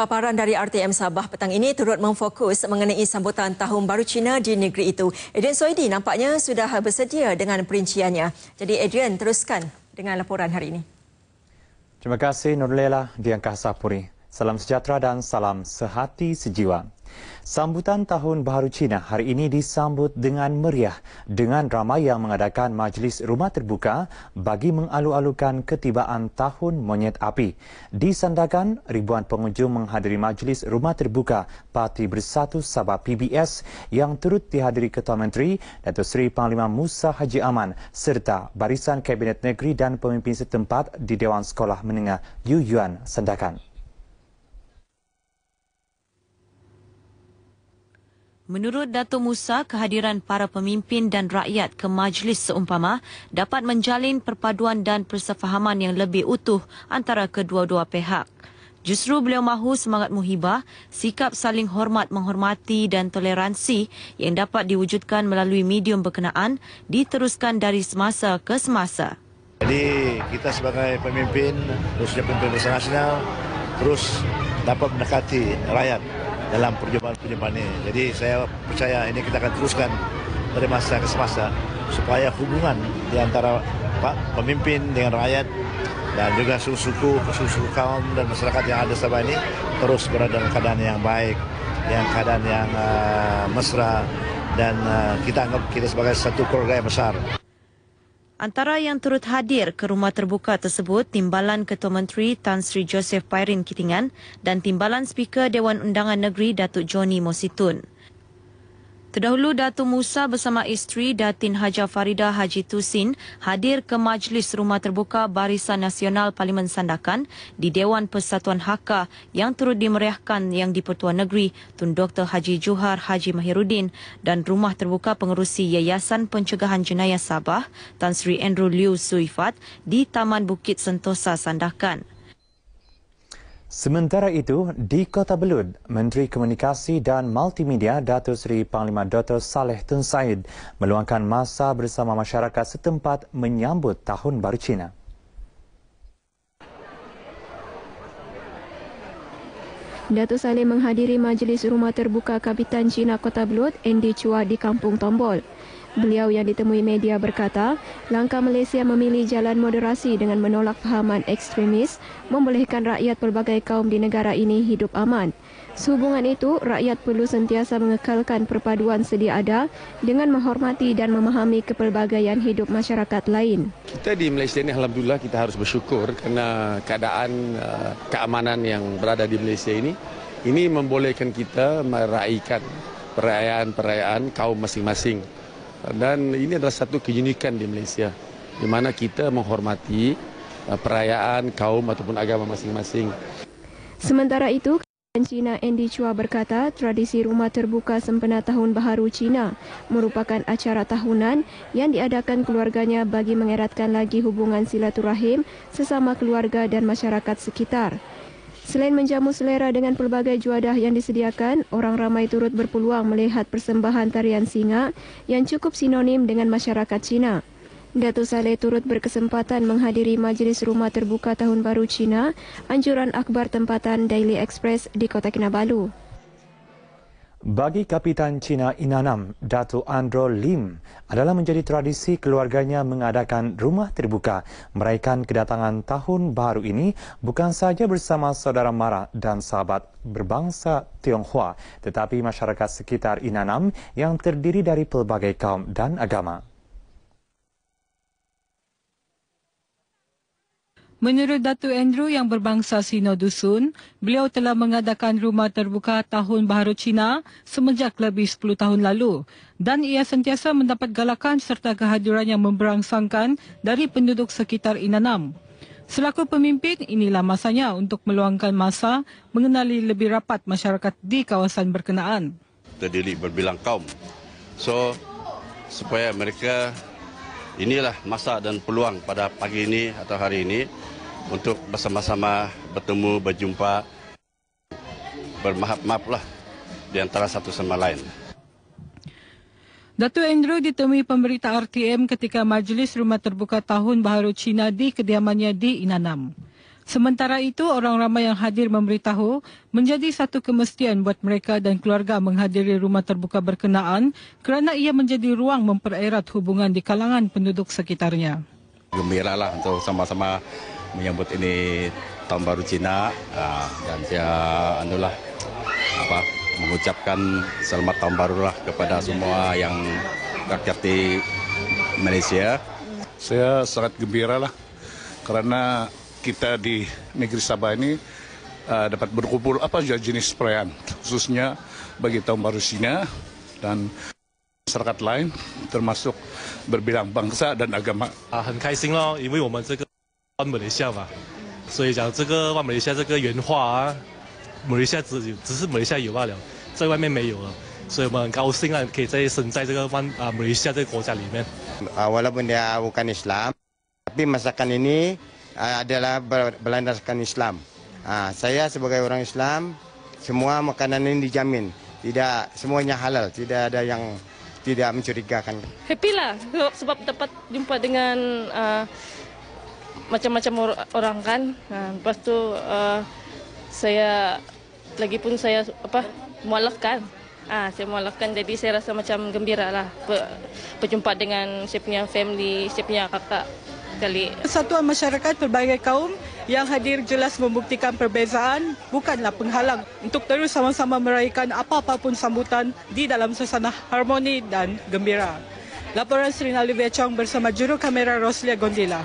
Paparan dari RTM Sabah petang ini turut memfokus mengenai sambutan Tahun Baru Cina di negeri itu. Adrian Soidi nampaknya sudah bersedia dengan perinciannya. Jadi Adrian, teruskan dengan laporan hari ini. Terima kasih Nurlela di Angkasa Salam sejahtera dan salam sehati sejiwa. Sambutan Tahun Baharu Cina hari ini disambut dengan meriah dengan ramai yang mengadakan majlis rumah terbuka bagi mengalu-alukan ketibaan Tahun Monyet Api. Disandakan ribuan pengunjung menghadiri majlis rumah terbuka Parti Bersatu Sabah PBS yang turut dihadiri Ketua Menteri Datuk Seri Panglima Musa Haji Aman serta barisan Kabinet Negeri dan pemimpin setempat di Dewan Sekolah Menengah Yu Yuan Sandakan. Menurut Datuk Musa, kehadiran para pemimpin dan rakyat ke majlis seumpama dapat menjalin perpaduan dan persefahaman yang lebih utuh antara kedua-dua pihak. Justru beliau mahu semangat muhibah, sikap saling hormat menghormati dan toleransi yang dapat diwujudkan melalui medium berkenaan diteruskan dari semasa ke semasa. Jadi kita sebagai pemimpin, khususnya pemimpin besar nasional, terus dapat mendekati rakyat dalam perjumpaan-perjumpaan ini. Jadi saya percaya ini kita akan teruskan dari masa ke semasa supaya hubungan di antara Pak pemimpin dengan rakyat dan juga suku-suku, suku-suku kaum dan masyarakat yang ada sebab ini terus berada dalam keadaan yang baik, yang keadaan yang uh, mesra dan uh, kita anggap kita sebagai satu keluarga yang besar. Antara yang turut hadir ke rumah terbuka tersebut, Timbalan Ketua Menteri Tan Sri Joseph Pairin Kitingan dan Timbalan Speaker Dewan Undangan Negeri Datuk Joni Mositun. Terdahulu Datu Musa bersama isteri Datin Haja Farida Haji Tusin hadir ke Majlis Rumah Terbuka Barisan Nasional Parlimen Sandakan di Dewan Persatuan Hakka yang turut dimeriahkan yang di-Pertuan Negeri Tun Dr. Haji Johar Haji Mahirudin dan Rumah Terbuka Pengerusi Yayasan Pencegahan Jenayah Sabah Tan Sri Andrew Liu Suifat di Taman Bukit Sentosa Sandakan. Sementara itu, di Kota Belud, Menteri Komunikasi dan Multimedia Dato' Sri Panglima Dr. Saleh Tun Said meluangkan masa bersama masyarakat setempat menyambut Tahun Baru Cina. Dato' Saleh menghadiri Majlis Rumah Terbuka Kapitan Cina Kota Belud, Andy Chua di Kampung Tombol. Beliau yang ditemui media berkata, langkah Malaysia memilih jalan moderasi dengan menolak fahaman ekstremis membolehkan rakyat pelbagai kaum di negara ini hidup aman. Sehubungan itu, rakyat perlu sentiasa mengekalkan perpaduan sedia ada dengan menghormati dan memahami kepelbagaian hidup masyarakat lain. Kita di Malaysia ini Alhamdulillah kita harus bersyukur kerana keadaan eh, keamanan yang berada di Malaysia ini, ini membolehkan kita meraihkan perayaan-perayaan kaum masing-masing dan ini adalah satu keunikan di Malaysia di mana kita menghormati uh, perayaan kaum ataupun agama masing-masing. Sementara itu, Kerajaan Cina Andy Chua berkata tradisi rumah terbuka sempena Tahun Baharu Cina merupakan acara tahunan yang diadakan keluarganya bagi mengeratkan lagi hubungan silaturahim sesama keluarga dan masyarakat sekitar. Selain menjamu selera dengan pelbagai juadah yang disediakan, orang ramai turut berpeluang melihat persembahan tarian singa yang cukup sinonim dengan masyarakat Cina. Datuk Saleh turut berkesempatan menghadiri Majlis Rumah Terbuka Tahun Baru Cina, anjuran Akbar tempatan Daily Express di Kota Kinabalu. Bagi Kapitan China Inanam, Datu Andro Lim adalah menjadi tradisi keluarganya mengadakan rumah terbuka meraihkan kedatangan tahun baru ini bukan saja bersama saudara mara dan sahabat berbangsa Tionghoa tetapi masyarakat sekitar Inanam yang terdiri dari pelbagai kaum dan agama. Menurut Datu Andrew yang berbangsa Sino Dusun, beliau telah mengadakan rumah terbuka tahun baharu Cina semenjak lebih 10 tahun lalu dan ia sentiasa mendapat galakan serta kehadiran yang memberangsangkan dari penduduk sekitar Inanam. Selaku pemimpin, inilah masanya untuk meluangkan masa mengenali lebih rapat masyarakat di kawasan berkenaan. Terdiri berbilang kaum. So, supaya mereka inilah masa dan peluang pada pagi ini atau hari ini untuk bersama-sama bertemu, berjumpa, bermahap-mahap lah di antara satu sama lain. Datuk Andrew ditemui pemberita RTM ketika Majlis Rumah Terbuka Tahun Baharu Cina di kediamannya di Inanam. Sementara itu, orang ramai yang hadir memberitahu menjadi satu kemestian buat mereka dan keluarga menghadiri rumah terbuka berkenaan kerana ia menjadi ruang mempererat hubungan di kalangan penduduk sekitarnya. gembira lah untuk sama-sama menyambut ini tahun baru Cina uh, dan saya anulah apa mengucapkan selamat tahun baru lah kepada semua yang rakyat di Malaysia. Saya sangat gembira lah karena kita di negeri Sabah ini uh, dapat berkumpul apa saja jenis perayaan khususnya bagi tahun baru Cina dan masyarakat lain termasuk berbilang bangsa dan agama. Ah, sangat senang lah, kerana kita ini adalah Malaysia, jadi kita ini berbicara Malaysia, ini adalah Malaysia, hanya ada Malaysia ini di luar tidak ada. Jadi kita sangat senang lah, kita berada di dalam Malaysia, negara ini. Walaupun dia bukan Islam, tapi masakan ini ah, adalah berlandaskan Islam. Ah, saya sebagai orang Islam, semua makanan ini dijamin. Tidak semuanya halal, tidak ada yang tidak mencurigakan. Happy lah sebab dapat jumpa dengan uh, macam-macam orang kan. Nah, uh, lepas tu uh, saya lagi pun saya apa mualaf kan. Ah, saya mualafkan jadi saya rasa macam gembira lah berjumpa dengan siapnya family, siapnya kakak. Kali. Satuan masyarakat pelbagai kaum yang hadir jelas membuktikan perbezaan bukanlah penghalang untuk terus sama-sama meraihkan apa-apa pun sambutan di dalam suasana harmoni dan gembira. Laporan Sri Nalivia Chong bersama juru kamera Roslia Gondila.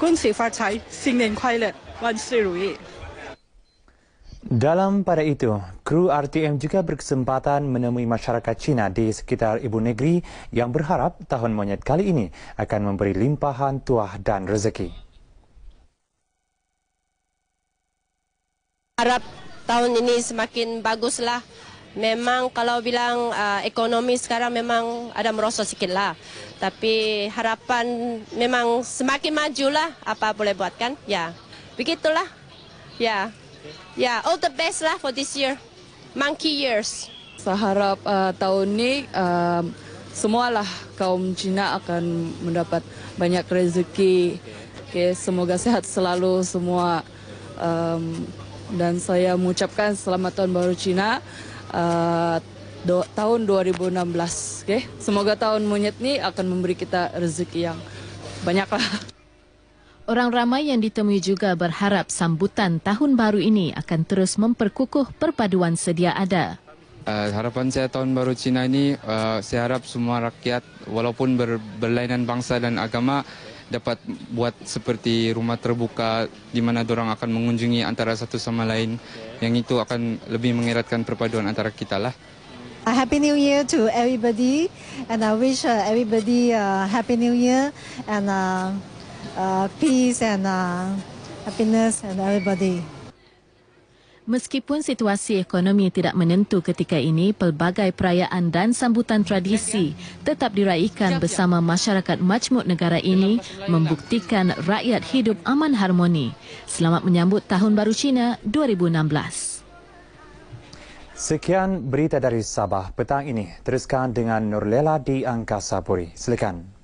Kun si Fatai, Singnen Kuala, Wan Sri Rui. dalam pada itu, kru RTM juga berkesempatan menemui masyarakat Cina di sekitar ibu negeri yang berharap tahun monyet kali ini akan memberi limpahan tuah dan rezeki. Harap tahun ini semakin baguslah. Memang kalau bilang uh, ekonomi sekarang memang ada merosot sikit lah. Tapi harapan memang semakin majulah. apa boleh buat kan. Ya, begitulah. Ya, ya all the best lah for this year. Monkey years. Saya harap uh, tahun ini uh, semualah kaum Cina akan mendapat banyak rezeki. Okay, semoga sehat selalu semua. Um, dan saya mengucapkan selamat tahun baru Cina uh, tahun 2016. Okay? Semoga tahun monyet ni akan memberi kita rezeki yang banyaklah. Orang ramai yang ditemui juga berharap sambutan tahun baru ini akan terus memperkukuh perpaduan sedia ada. Uh, harapan saya tahun baru Cina ini, uh, saya harap semua rakyat walaupun ber, berlainan bangsa dan agama dapat buat seperti rumah terbuka di mana orang akan mengunjungi antara satu sama lain. Yang itu akan lebih mengeratkan perpaduan antara kita lah. Uh, Happy New Year to everybody and I wish uh, everybody a uh, Happy New Year and a, a peace and a happiness and everybody. Meskipun situasi ekonomi tidak menentu ketika ini, pelbagai perayaan dan sambutan tradisi tetap diraihkan bersama masyarakat majmuk negara ini membuktikan rakyat hidup aman harmoni. Selamat menyambut Tahun Baru Cina 2016. Sekian berita dari Sabah petang ini. Teruskan dengan Nurlela di Angkasa Puri. Silakan.